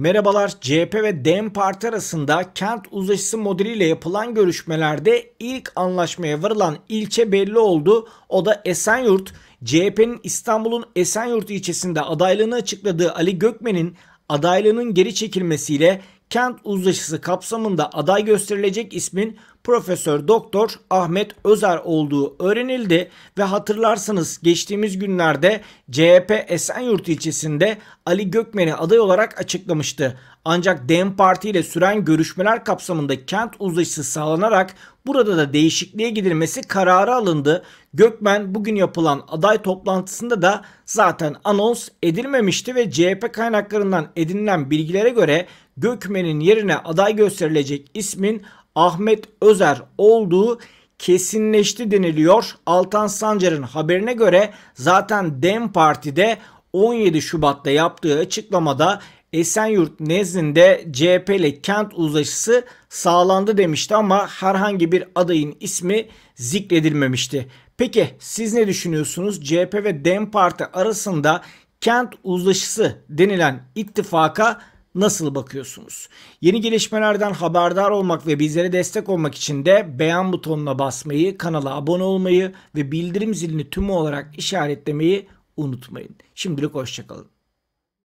Merhabalar CHP ve DEM Parti arasında kent uzlaşısı modeliyle yapılan görüşmelerde ilk anlaşmaya varılan ilçe belli oldu. O da Esenyurt. CHP'nin İstanbul'un Esenyurt ilçesinde adaylığını açıkladığı Ali Gökmen'in adaylığının geri çekilmesiyle kent uzlaşısı kapsamında aday gösterilecek ismin Profesör Doktor Ahmet Özer olduğu öğrenildi ve hatırlarsınız geçtiğimiz günlerde CHP Esenyurt ilçesinde Ali Gökmen'i aday olarak açıklamıştı. Ancak DEM Parti ile süren görüşmeler kapsamında kent uzlaşısı sağlanarak burada da değişikliğe gidilmesi kararı alındı. Gökmen bugün yapılan aday toplantısında da zaten anons edilmemişti ve CHP kaynaklarından edinilen bilgilere göre Gökmen'in yerine aday gösterilecek ismin Ahmet Özer olduğu kesinleşti deniliyor. Altan Sancar'ın haberine göre zaten Dem Parti'de 17 Şubat'ta yaptığı açıklamada Esenyurt nezdinde CHP ile kent uzlaşısı sağlandı demişti ama herhangi bir adayın ismi zikredilmemişti. Peki siz ne düşünüyorsunuz? CHP ve DEM Parti arasında kent uzlaşısı denilen ittifaka nasıl bakıyorsunuz? Yeni gelişmelerden haberdar olmak ve bizlere destek olmak için de beğen butonuna basmayı, kanala abone olmayı ve bildirim zilini tümü olarak işaretlemeyi unutmayın. Şimdilik hoşçakalın.